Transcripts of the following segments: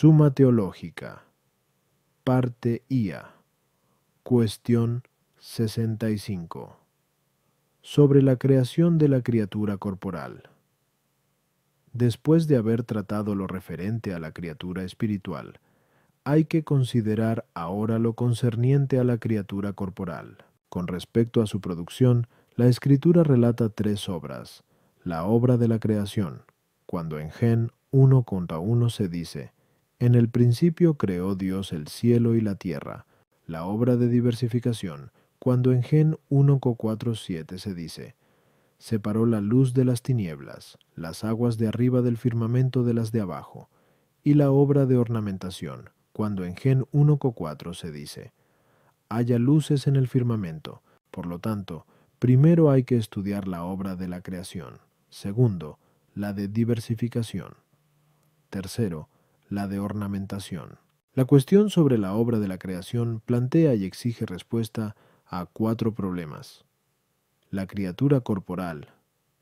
Suma Teológica, parte IA, cuestión 65, sobre la creación de la criatura corporal. Después de haber tratado lo referente a la criatura espiritual, hay que considerar ahora lo concerniente a la criatura corporal. Con respecto a su producción, la escritura relata tres obras. La obra de la creación, cuando en Gen 1 contra 1 se dice, en el principio creó Dios el cielo y la tierra. La obra de diversificación, cuando en Gen 1.4.7 se dice, Separó la luz de las tinieblas, las aguas de arriba del firmamento de las de abajo, y la obra de ornamentación, cuando en Gen 1.4 se dice, Haya luces en el firmamento, por lo tanto, primero hay que estudiar la obra de la creación, segundo, la de diversificación, tercero, la de ornamentación. La cuestión sobre la obra de la creación plantea y exige respuesta a cuatro problemas. La criatura corporal,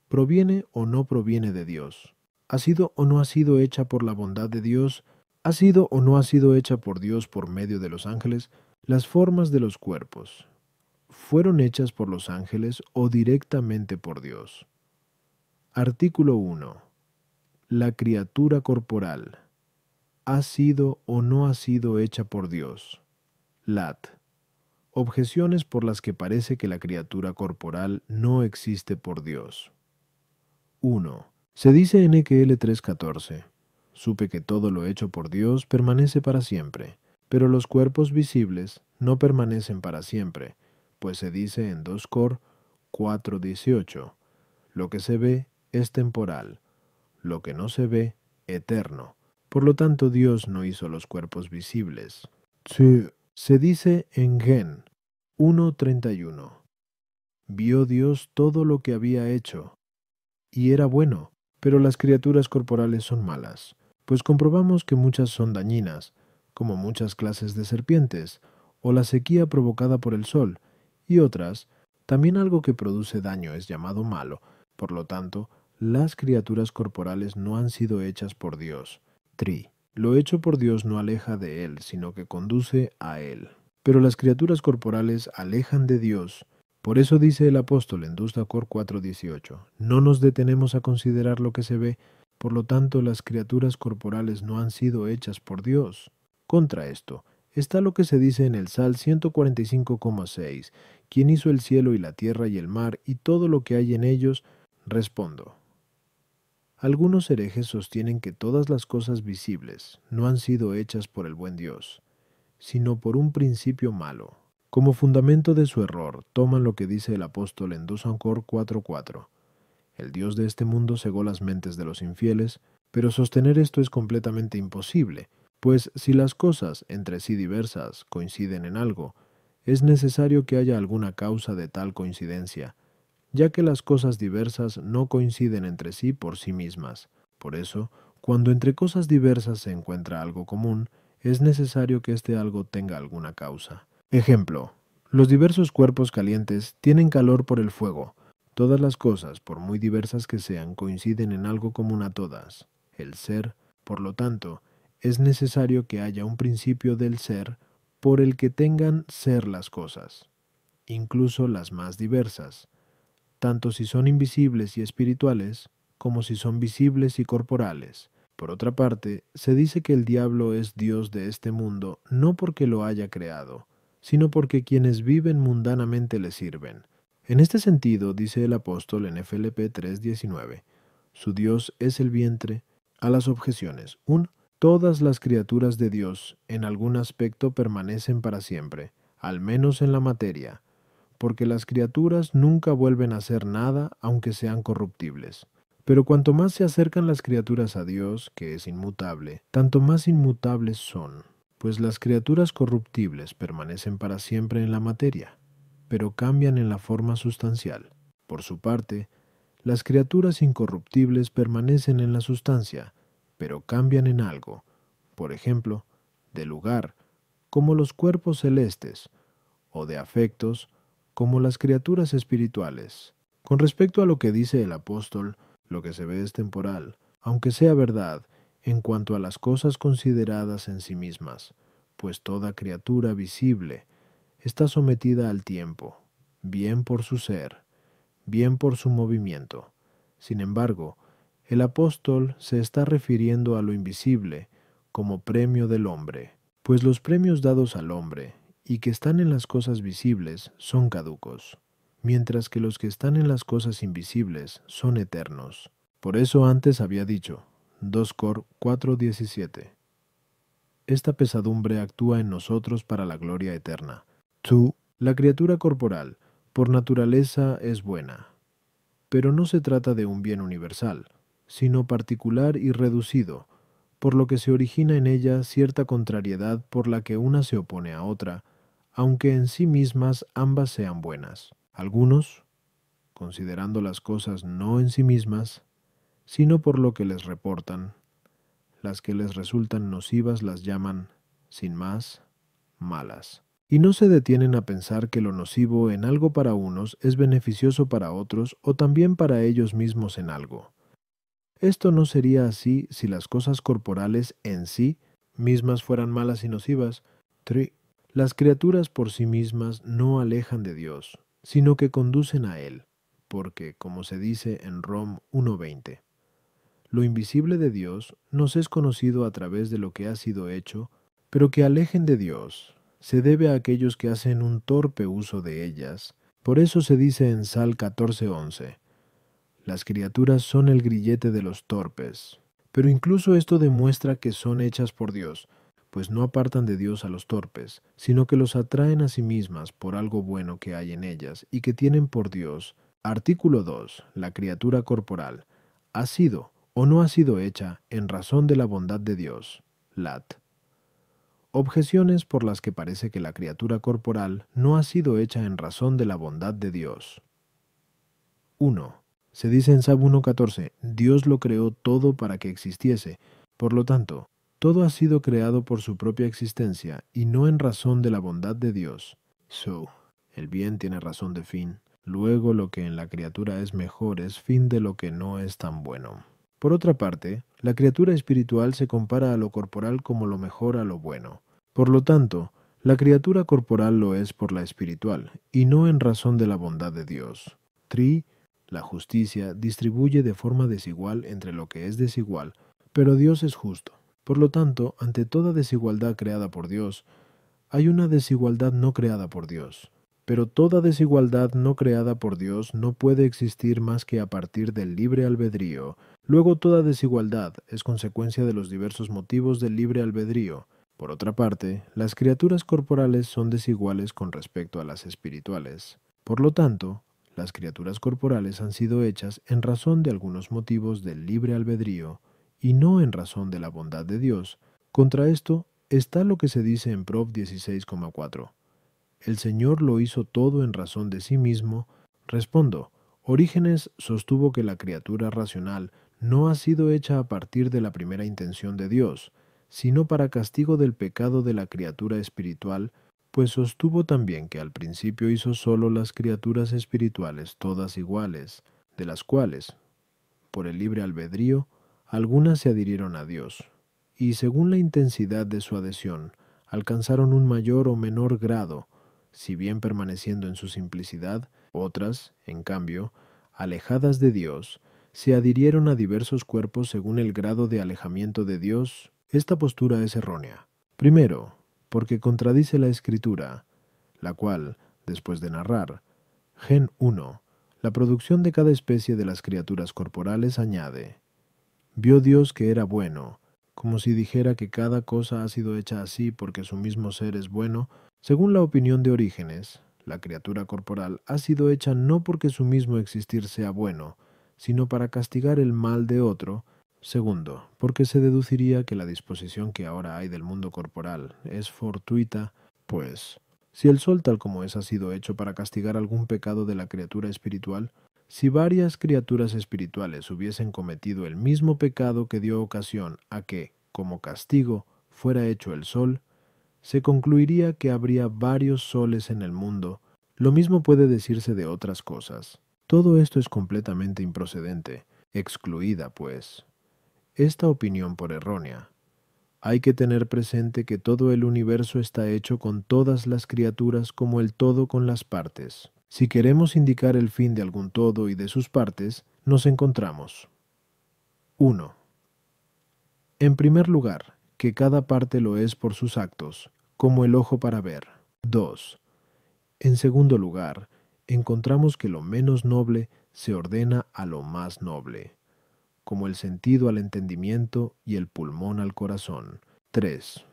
¿proviene o no proviene de Dios? ¿Ha sido o no ha sido hecha por la bondad de Dios? ¿Ha sido o no ha sido hecha por Dios por medio de los ángeles? Las formas de los cuerpos, ¿fueron hechas por los ángeles o directamente por Dios? Artículo 1. La criatura corporal ha sido o no ha sido hecha por Dios. Lat. Objeciones por las que parece que la criatura corporal no existe por Dios. 1. Se dice en EQL 3.14. Supe que todo lo hecho por Dios permanece para siempre, pero los cuerpos visibles no permanecen para siempre, pues se dice en 2 Cor 4.18. Lo que se ve es temporal, lo que no se ve, eterno. Por lo tanto, Dios no hizo los cuerpos visibles. Se dice en Gen 1.31. Vio Dios todo lo que había hecho, y era bueno, pero las criaturas corporales son malas, pues comprobamos que muchas son dañinas, como muchas clases de serpientes, o la sequía provocada por el sol, y otras, también algo que produce daño es llamado malo, por lo tanto, las criaturas corporales no han sido hechas por Dios, lo hecho por Dios no aleja de Él, sino que conduce a Él. Pero las criaturas corporales alejan de Dios. Por eso dice el apóstol en Dustacor 4:18, no nos detenemos a considerar lo que se ve, por lo tanto las criaturas corporales no han sido hechas por Dios. Contra esto, está lo que se dice en el Sal 145,6, quien hizo el cielo y la tierra y el mar y todo lo que hay en ellos, respondo, algunos herejes sostienen que todas las cosas visibles no han sido hechas por el buen Dios, sino por un principio malo. Como fundamento de su error, toman lo que dice el apóstol en 2 Cor 4:4. El Dios de este mundo cegó las mentes de los infieles, pero sostener esto es completamente imposible, pues si las cosas, entre sí diversas, coinciden en algo, es necesario que haya alguna causa de tal coincidencia, ya que las cosas diversas no coinciden entre sí por sí mismas. Por eso, cuando entre cosas diversas se encuentra algo común, es necesario que este algo tenga alguna causa. Ejemplo, los diversos cuerpos calientes tienen calor por el fuego. Todas las cosas, por muy diversas que sean, coinciden en algo común a todas, el ser. Por lo tanto, es necesario que haya un principio del ser por el que tengan ser las cosas, incluso las más diversas tanto si son invisibles y espirituales, como si son visibles y corporales. Por otra parte, se dice que el diablo es Dios de este mundo no porque lo haya creado, sino porque quienes viven mundanamente le sirven. En este sentido, dice el apóstol en FLP 3:19, su Dios es el vientre, a las objeciones. 1. Todas las criaturas de Dios en algún aspecto permanecen para siempre, al menos en la materia, porque las criaturas nunca vuelven a ser nada aunque sean corruptibles. Pero cuanto más se acercan las criaturas a Dios, que es inmutable, tanto más inmutables son, pues las criaturas corruptibles permanecen para siempre en la materia, pero cambian en la forma sustancial. Por su parte, las criaturas incorruptibles permanecen en la sustancia, pero cambian en algo, por ejemplo, de lugar, como los cuerpos celestes, o de afectos, como las criaturas espirituales. Con respecto a lo que dice el apóstol, lo que se ve es temporal, aunque sea verdad, en cuanto a las cosas consideradas en sí mismas, pues toda criatura visible está sometida al tiempo, bien por su ser, bien por su movimiento. Sin embargo, el apóstol se está refiriendo a lo invisible como premio del hombre, pues los premios dados al hombre y que están en las cosas visibles son caducos, mientras que los que están en las cosas invisibles son eternos. Por eso antes había dicho, 2 Cor 4:17. Esta pesadumbre actúa en nosotros para la gloria eterna. Tú, la criatura corporal, por naturaleza es buena. Pero no se trata de un bien universal, sino particular y reducido, por lo que se origina en ella cierta contrariedad por la que una se opone a otra, aunque en sí mismas ambas sean buenas. Algunos, considerando las cosas no en sí mismas, sino por lo que les reportan, las que les resultan nocivas las llaman, sin más, malas. Y no se detienen a pensar que lo nocivo en algo para unos es beneficioso para otros o también para ellos mismos en algo. Esto no sería así si las cosas corporales en sí mismas fueran malas y nocivas. Las criaturas por sí mismas no alejan de Dios, sino que conducen a Él, porque, como se dice en Rom 1.20, lo invisible de Dios nos es conocido a través de lo que ha sido hecho, pero que alejen de Dios se debe a aquellos que hacen un torpe uso de ellas. Por eso se dice en Sal 14:11, las criaturas son el grillete de los torpes. Pero incluso esto demuestra que son hechas por Dios, pues no apartan de Dios a los torpes, sino que los atraen a sí mismas por algo bueno que hay en ellas y que tienen por Dios. Artículo 2. La criatura corporal ha sido o no ha sido hecha en razón de la bondad de Dios. Lat. Objeciones por las que parece que la criatura corporal no ha sido hecha en razón de la bondad de Dios. 1. Se dice en Sab 1.14, Dios lo creó todo para que existiese, por lo tanto, todo ha sido creado por su propia existencia y no en razón de la bondad de Dios. So, el bien tiene razón de fin. Luego lo que en la criatura es mejor es fin de lo que no es tan bueno. Por otra parte, la criatura espiritual se compara a lo corporal como lo mejor a lo bueno. Por lo tanto, la criatura corporal lo es por la espiritual, y no en razón de la bondad de Dios. Tri, la justicia, distribuye de forma desigual entre lo que es desigual, pero Dios es justo. Por lo tanto, ante toda desigualdad creada por Dios, hay una desigualdad no creada por Dios. Pero toda desigualdad no creada por Dios no puede existir más que a partir del libre albedrío. Luego toda desigualdad es consecuencia de los diversos motivos del libre albedrío. Por otra parte, las criaturas corporales son desiguales con respecto a las espirituales. Por lo tanto, las criaturas corporales han sido hechas en razón de algunos motivos del libre albedrío, y no en razón de la bondad de Dios. Contra esto está lo que se dice en Prov 16,4. El Señor lo hizo todo en razón de sí mismo. Respondo, Orígenes sostuvo que la criatura racional no ha sido hecha a partir de la primera intención de Dios, sino para castigo del pecado de la criatura espiritual, pues sostuvo también que al principio hizo solo las criaturas espirituales todas iguales, de las cuales, por el libre albedrío, algunas se adhirieron a Dios, y según la intensidad de su adhesión, alcanzaron un mayor o menor grado, si bien permaneciendo en su simplicidad, otras, en cambio, alejadas de Dios, se adhirieron a diversos cuerpos según el grado de alejamiento de Dios. Esta postura es errónea. Primero, porque contradice la escritura, la cual, después de narrar, Gen 1, la producción de cada especie de las criaturas corporales añade, Vio Dios que era bueno, como si dijera que cada cosa ha sido hecha así porque su mismo ser es bueno, según la opinión de Orígenes, la criatura corporal ha sido hecha no porque su mismo existir sea bueno, sino para castigar el mal de otro, segundo, porque se deduciría que la disposición que ahora hay del mundo corporal es fortuita, pues, si el sol tal como es ha sido hecho para castigar algún pecado de la criatura espiritual, si varias criaturas espirituales hubiesen cometido el mismo pecado que dio ocasión a que, como castigo, fuera hecho el sol, se concluiría que habría varios soles en el mundo, lo mismo puede decirse de otras cosas. Todo esto es completamente improcedente, excluida, pues, esta opinión por errónea. Hay que tener presente que todo el universo está hecho con todas las criaturas como el todo con las partes. Si queremos indicar el fin de algún todo y de sus partes, nos encontramos. 1. En primer lugar, que cada parte lo es por sus actos, como el ojo para ver. 2. En segundo lugar, encontramos que lo menos noble se ordena a lo más noble, como el sentido al entendimiento y el pulmón al corazón. 3.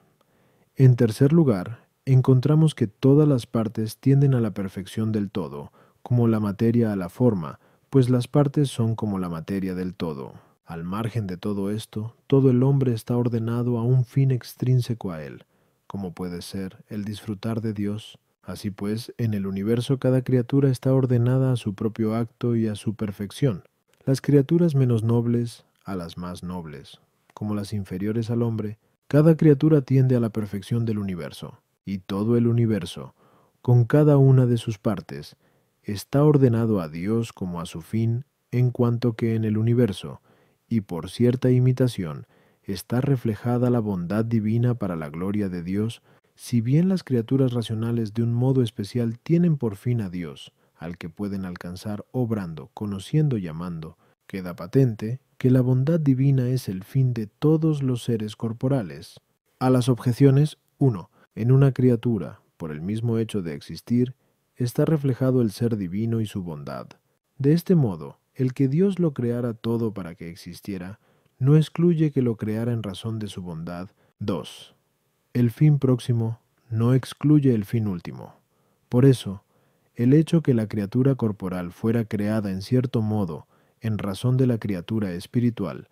En tercer lugar, encontramos que todas las partes tienden a la perfección del todo, como la materia a la forma, pues las partes son como la materia del todo. Al margen de todo esto, todo el hombre está ordenado a un fin extrínseco a él, como puede ser el disfrutar de Dios. Así pues, en el universo cada criatura está ordenada a su propio acto y a su perfección. Las criaturas menos nobles a las más nobles, como las inferiores al hombre, cada criatura tiende a la perfección del universo y todo el universo, con cada una de sus partes, está ordenado a Dios como a su fin en cuanto que en el universo, y por cierta imitación, está reflejada la bondad divina para la gloria de Dios, si bien las criaturas racionales de un modo especial tienen por fin a Dios, al que pueden alcanzar obrando, conociendo y amando, queda patente que la bondad divina es el fin de todos los seres corporales. A las objeciones 1. En una criatura, por el mismo hecho de existir, está reflejado el ser divino y su bondad. De este modo, el que Dios lo creara todo para que existiera, no excluye que lo creara en razón de su bondad. 2. El fin próximo no excluye el fin último. Por eso, el hecho que la criatura corporal fuera creada en cierto modo, en razón de la criatura espiritual,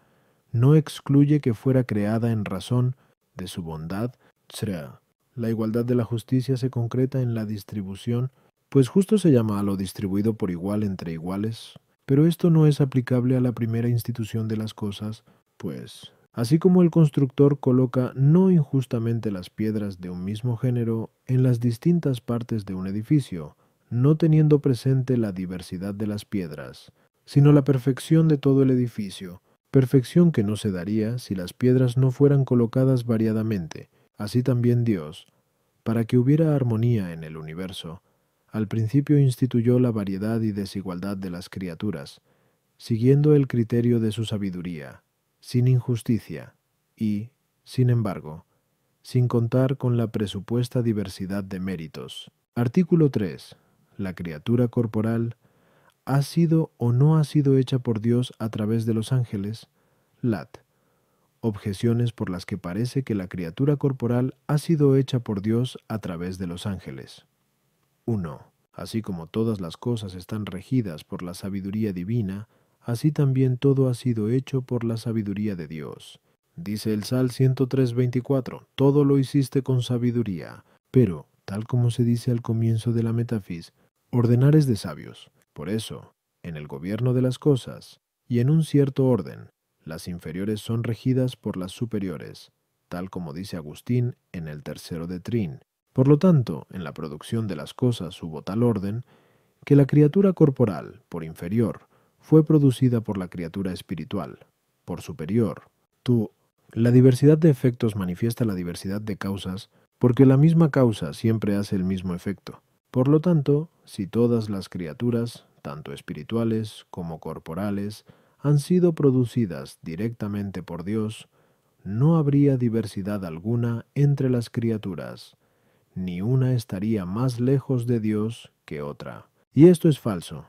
no excluye que fuera creada en razón de su bondad. 3. La igualdad de la justicia se concreta en la distribución, pues justo se llama a lo distribuido por igual entre iguales, pero esto no es aplicable a la primera institución de las cosas, pues, así como el constructor coloca no injustamente las piedras de un mismo género en las distintas partes de un edificio, no teniendo presente la diversidad de las piedras, sino la perfección de todo el edificio, perfección que no se daría si las piedras no fueran colocadas variadamente, así también Dios, para que hubiera armonía en el universo, al principio instituyó la variedad y desigualdad de las criaturas, siguiendo el criterio de su sabiduría, sin injusticia, y, sin embargo, sin contar con la presupuesta diversidad de méritos. Artículo 3. La criatura corporal ha sido o no ha sido hecha por Dios a través de los ángeles. Lat objeciones por las que parece que la criatura corporal ha sido hecha por Dios a través de los ángeles. 1. Así como todas las cosas están regidas por la sabiduría divina, así también todo ha sido hecho por la sabiduría de Dios. Dice el Sal 103.24, todo lo hiciste con sabiduría, pero, tal como se dice al comienzo de la metafis, ordenar es de sabios. Por eso, en el gobierno de las cosas, y en un cierto orden, las inferiores son regidas por las superiores, tal como dice Agustín en el tercero de Trin. Por lo tanto, en la producción de las cosas hubo tal orden que la criatura corporal, por inferior, fue producida por la criatura espiritual, por superior. Tú, la diversidad de efectos manifiesta la diversidad de causas, porque la misma causa siempre hace el mismo efecto. Por lo tanto, si todas las criaturas, tanto espirituales como corporales, han sido producidas directamente por Dios, no habría diversidad alguna entre las criaturas, ni una estaría más lejos de Dios que otra. Y esto es falso,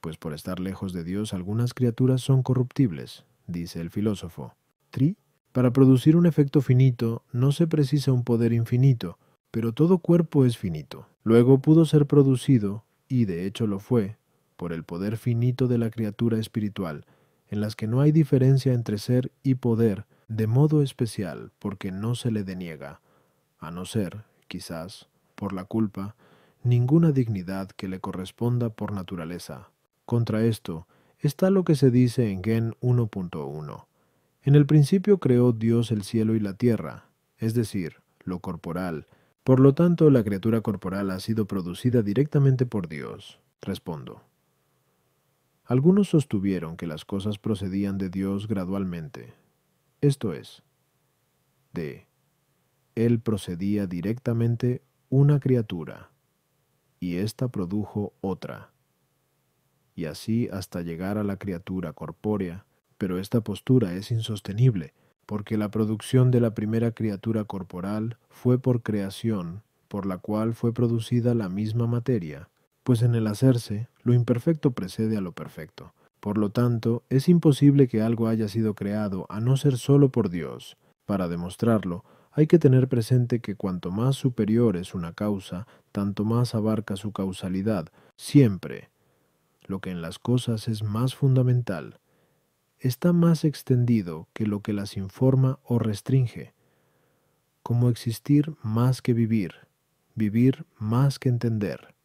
pues por estar lejos de Dios algunas criaturas son corruptibles, dice el filósofo. Tri, para producir un efecto finito no se precisa un poder infinito, pero todo cuerpo es finito. Luego pudo ser producido, y de hecho lo fue, por el poder finito de la criatura espiritual, en las que no hay diferencia entre ser y poder, de modo especial porque no se le deniega, a no ser, quizás, por la culpa, ninguna dignidad que le corresponda por naturaleza. Contra esto está lo que se dice en Gen 1.1. En el principio creó Dios el cielo y la tierra, es decir, lo corporal. Por lo tanto, la criatura corporal ha sido producida directamente por Dios. Respondo. Algunos sostuvieron que las cosas procedían de Dios gradualmente, esto es, de Él procedía directamente una criatura, y ésta produjo otra, y así hasta llegar a la criatura corpórea, pero esta postura es insostenible, porque la producción de la primera criatura corporal fue por creación, por la cual fue producida la misma materia, pues en el hacerse, lo imperfecto precede a lo perfecto. Por lo tanto, es imposible que algo haya sido creado a no ser solo por Dios. Para demostrarlo, hay que tener presente que cuanto más superior es una causa, tanto más abarca su causalidad, siempre. Lo que en las cosas es más fundamental, está más extendido que lo que las informa o restringe. Como existir más que vivir, vivir más que entender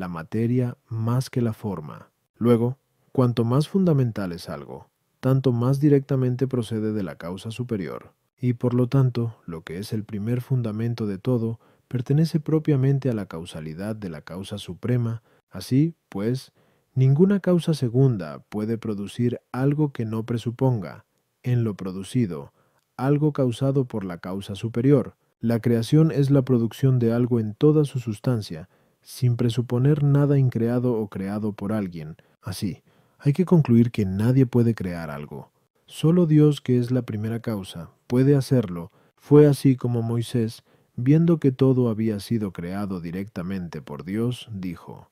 la materia más que la forma. Luego, cuanto más fundamental es algo, tanto más directamente procede de la causa superior, y por lo tanto, lo que es el primer fundamento de todo, pertenece propiamente a la causalidad de la causa suprema, así, pues, ninguna causa segunda puede producir algo que no presuponga, en lo producido, algo causado por la causa superior. La creación es la producción de algo en toda su sustancia, sin presuponer nada increado o creado por alguien. Así, hay que concluir que nadie puede crear algo. Solo Dios, que es la primera causa, puede hacerlo. Fue así como Moisés, viendo que todo había sido creado directamente por Dios, dijo,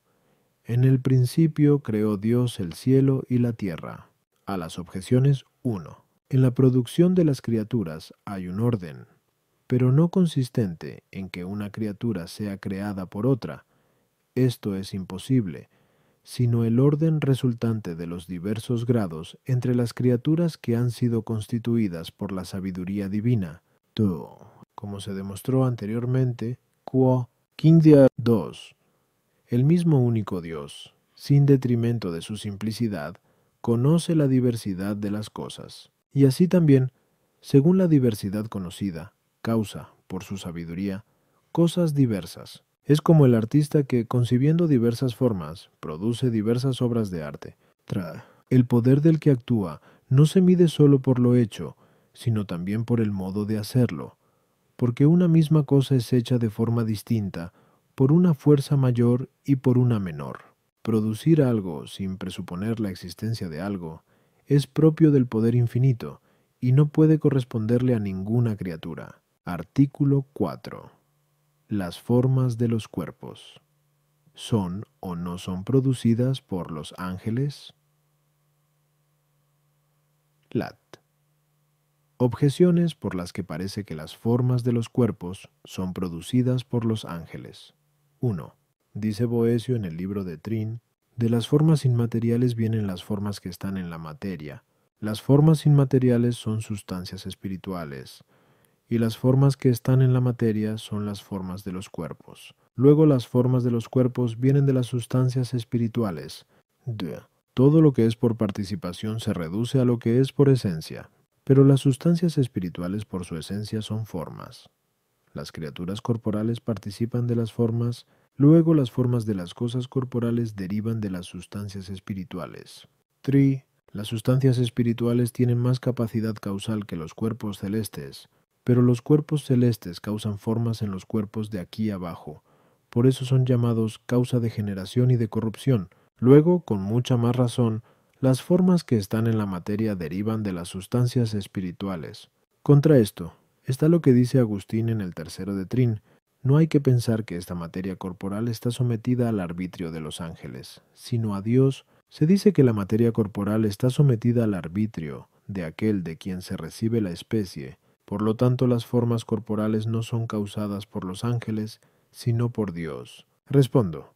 En el principio creó Dios el cielo y la tierra. A las objeciones 1. En la producción de las criaturas hay un orden, pero no consistente en que una criatura sea creada por otra, esto es imposible, sino el orden resultante de los diversos grados entre las criaturas que han sido constituidas por la sabiduría divina. Tu, como se demostró anteriormente, quo, quindia 2. El mismo único Dios, sin detrimento de su simplicidad, conoce la diversidad de las cosas. Y así también, según la diversidad conocida, causa, por su sabiduría, cosas diversas. Es como el artista que, concibiendo diversas formas, produce diversas obras de arte. el poder del que actúa no se mide solo por lo hecho, sino también por el modo de hacerlo, porque una misma cosa es hecha de forma distinta, por una fuerza mayor y por una menor. Producir algo sin presuponer la existencia de algo es propio del poder infinito y no puede corresponderle a ninguna criatura. Artículo 4. Las formas de los cuerpos. ¿Son o no son producidas por los ángeles? Lat. Objeciones por las que parece que las formas de los cuerpos son producidas por los ángeles. 1. Dice Boesio en el libro de Trin, de las formas inmateriales vienen las formas que están en la materia. Las formas inmateriales son sustancias espirituales y las formas que están en la materia son las formas de los cuerpos. Luego las formas de los cuerpos vienen de las sustancias espirituales. Todo lo que es por participación se reduce a lo que es por esencia, pero las sustancias espirituales por su esencia son formas. Las criaturas corporales participan de las formas, luego las formas de las cosas corporales derivan de las sustancias espirituales. Tri. Las sustancias espirituales tienen más capacidad causal que los cuerpos celestes, pero los cuerpos celestes causan formas en los cuerpos de aquí abajo, por eso son llamados causa de generación y de corrupción. Luego, con mucha más razón, las formas que están en la materia derivan de las sustancias espirituales. Contra esto, está lo que dice Agustín en el tercero de Trin, no hay que pensar que esta materia corporal está sometida al arbitrio de los ángeles, sino a Dios. Se dice que la materia corporal está sometida al arbitrio de aquel de quien se recibe la especie, por lo tanto, las formas corporales no son causadas por los ángeles, sino por Dios. Respondo.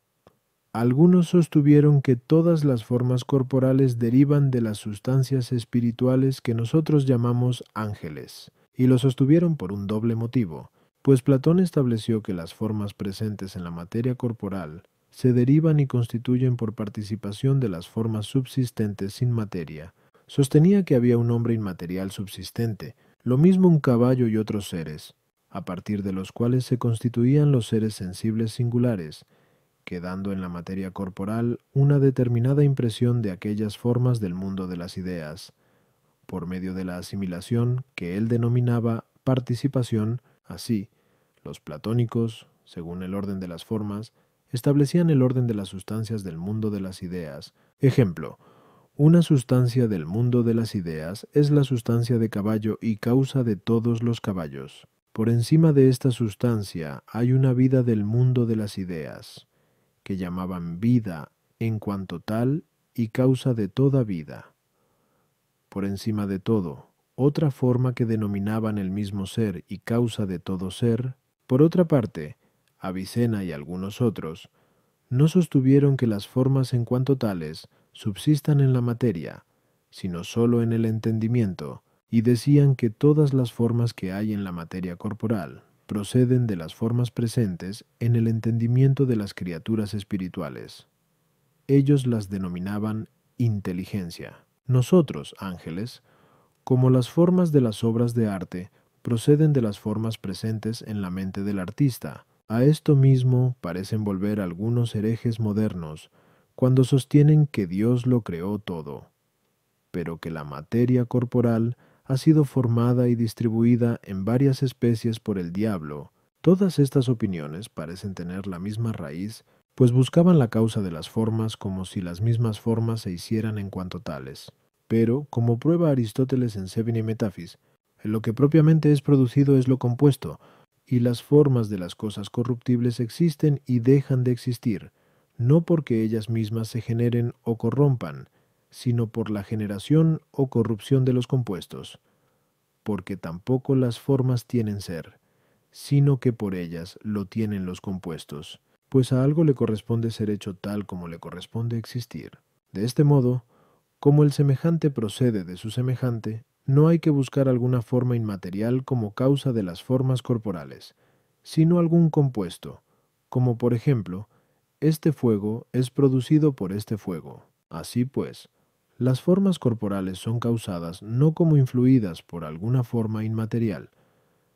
Algunos sostuvieron que todas las formas corporales derivan de las sustancias espirituales que nosotros llamamos ángeles, y lo sostuvieron por un doble motivo, pues Platón estableció que las formas presentes en la materia corporal se derivan y constituyen por participación de las formas subsistentes sin materia. Sostenía que había un hombre inmaterial subsistente, lo mismo un caballo y otros seres, a partir de los cuales se constituían los seres sensibles singulares, quedando en la materia corporal una determinada impresión de aquellas formas del mundo de las ideas, por medio de la asimilación que él denominaba participación, así, los platónicos, según el orden de las formas, establecían el orden de las sustancias del mundo de las ideas. Ejemplo, una sustancia del mundo de las ideas es la sustancia de caballo y causa de todos los caballos. Por encima de esta sustancia hay una vida del mundo de las ideas, que llamaban vida en cuanto tal y causa de toda vida. Por encima de todo, otra forma que denominaban el mismo ser y causa de todo ser, por otra parte, Avicena y algunos otros, no sostuvieron que las formas en cuanto tales subsistan en la materia, sino sólo en el entendimiento, y decían que todas las formas que hay en la materia corporal proceden de las formas presentes en el entendimiento de las criaturas espirituales. Ellos las denominaban inteligencia. Nosotros, ángeles, como las formas de las obras de arte proceden de las formas presentes en la mente del artista, a esto mismo parecen volver algunos herejes modernos, cuando sostienen que Dios lo creó todo, pero que la materia corporal ha sido formada y distribuida en varias especies por el diablo. Todas estas opiniones parecen tener la misma raíz, pues buscaban la causa de las formas como si las mismas formas se hicieran en cuanto tales. Pero, como prueba Aristóteles en Seven y Metafis, lo que propiamente es producido es lo compuesto, y las formas de las cosas corruptibles existen y dejan de existir, no porque ellas mismas se generen o corrompan, sino por la generación o corrupción de los compuestos, porque tampoco las formas tienen ser, sino que por ellas lo tienen los compuestos, pues a algo le corresponde ser hecho tal como le corresponde existir. De este modo, como el semejante procede de su semejante, no hay que buscar alguna forma inmaterial como causa de las formas corporales, sino algún compuesto, como por ejemplo, este fuego es producido por este fuego. Así pues, las formas corporales son causadas no como influidas por alguna forma inmaterial,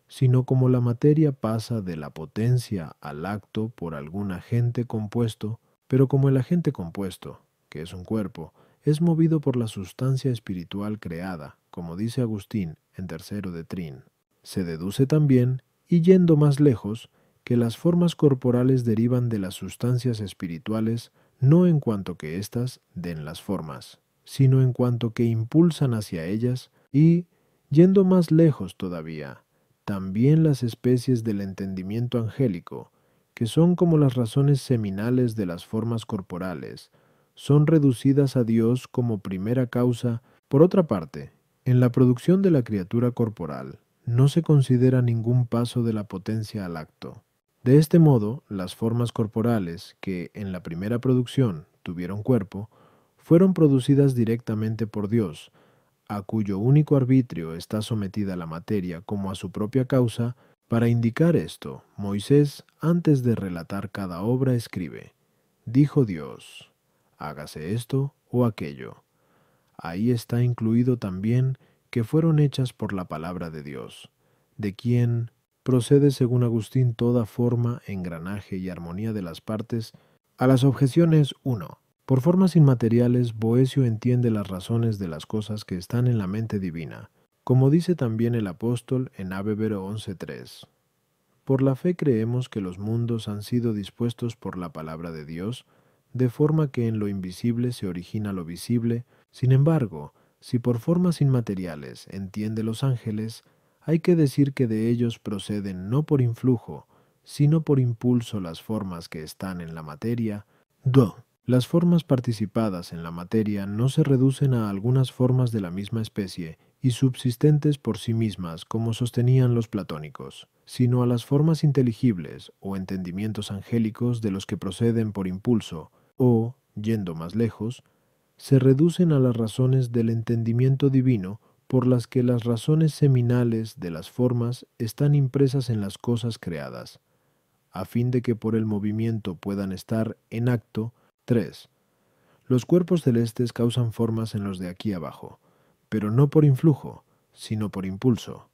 sino como la materia pasa de la potencia al acto por algún agente compuesto, pero como el agente compuesto, que es un cuerpo, es movido por la sustancia espiritual creada, como dice Agustín en tercero de Trin. Se deduce también, y yendo más lejos, que las formas corporales derivan de las sustancias espirituales no en cuanto que éstas den las formas, sino en cuanto que impulsan hacia ellas y, yendo más lejos todavía, también las especies del entendimiento angélico, que son como las razones seminales de las formas corporales, son reducidas a Dios como primera causa. Por otra parte, en la producción de la criatura corporal no se considera ningún paso de la potencia al acto, de este modo, las formas corporales que en la primera producción tuvieron cuerpo, fueron producidas directamente por Dios, a cuyo único arbitrio está sometida la materia como a su propia causa, para indicar esto, Moisés, antes de relatar cada obra, escribe, Dijo Dios, hágase esto o aquello. Ahí está incluido también que fueron hechas por la palabra de Dios, de quien procede, según Agustín, toda forma, engranaje y armonía de las partes, a las objeciones 1. Por formas inmateriales, Boesio entiende las razones de las cosas que están en la mente divina, como dice también el apóstol en Avevero 11.3. Por la fe creemos que los mundos han sido dispuestos por la palabra de Dios, de forma que en lo invisible se origina lo visible, sin embargo, si por formas inmateriales entiende los ángeles, hay que decir que de ellos proceden no por influjo, sino por impulso las formas que están en la materia. Do. Las formas participadas en la materia no se reducen a algunas formas de la misma especie y subsistentes por sí mismas, como sostenían los platónicos, sino a las formas inteligibles o entendimientos angélicos de los que proceden por impulso, o, yendo más lejos, se reducen a las razones del entendimiento divino por las que las razones seminales de las formas están impresas en las cosas creadas, a fin de que por el movimiento puedan estar en acto. 3. Los cuerpos celestes causan formas en los de aquí abajo, pero no por influjo, sino por impulso,